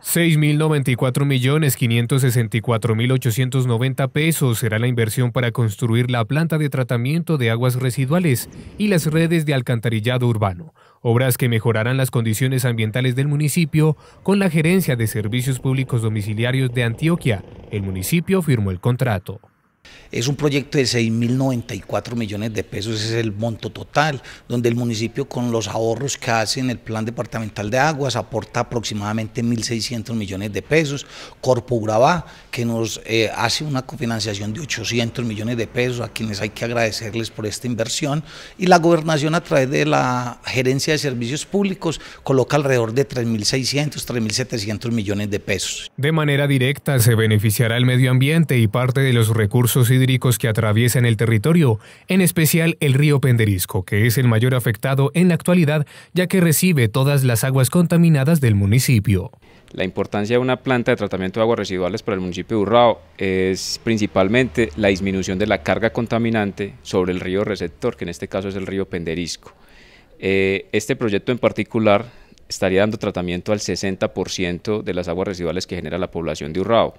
6.094.564.890 pesos será la inversión para construir la planta de tratamiento de aguas residuales y las redes de alcantarillado urbano, obras que mejorarán las condiciones ambientales del municipio con la Gerencia de Servicios Públicos Domiciliarios de Antioquia. El municipio firmó el contrato. Es un proyecto de 6.094 millones de pesos, ese es el monto total, donde el municipio con los ahorros que hace en el Plan Departamental de Aguas aporta aproximadamente 1.600 millones de pesos, Corpo Urabá, que nos eh, hace una cofinanciación de 800 millones de pesos, a quienes hay que agradecerles por esta inversión, y la gobernación a través de la Gerencia de Servicios Públicos coloca alrededor de 3.600, 3.700 millones de pesos. De manera directa se beneficiará el medio ambiente y parte de los recursos hídricos que atraviesan el territorio, en especial el río Penderisco, que es el mayor afectado en la actualidad, ya que recibe todas las aguas contaminadas del municipio. La importancia de una planta de tratamiento de aguas residuales para el municipio de Urrao es principalmente la disminución de la carga contaminante sobre el río receptor, que en este caso es el río Penderisco. Eh, este proyecto en particular estaría dando tratamiento al 60% de las aguas residuales que genera la población de Urrao,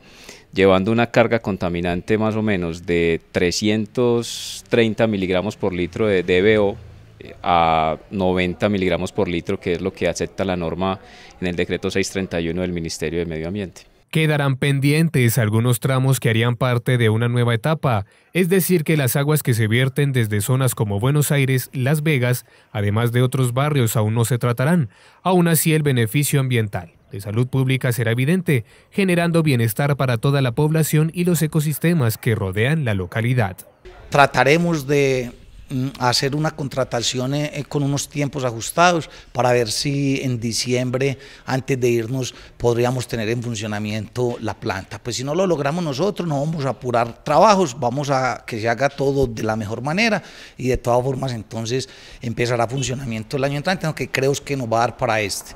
llevando una carga contaminante más o menos de 330 miligramos por litro de DBO eh, a 90 miligramos por litro, que es lo que acepta la norma en el decreto 631 del Ministerio de Medio Ambiente. Quedarán pendientes algunos tramos que harían parte de una nueva etapa, es decir, que las aguas que se vierten desde zonas como Buenos Aires, Las Vegas, además de otros barrios, aún no se tratarán. Aún así, el beneficio ambiental de salud pública será evidente, generando bienestar para toda la población y los ecosistemas que rodean la localidad. Trataremos de Mm, hacer una contratación eh, eh, con unos tiempos ajustados para ver si en diciembre, antes de irnos, podríamos tener en funcionamiento la planta. Pues si no lo logramos nosotros, no vamos a apurar trabajos, vamos a que se haga todo de la mejor manera y de todas formas entonces empezará funcionamiento el año entrante, aunque creo que nos va a dar para este.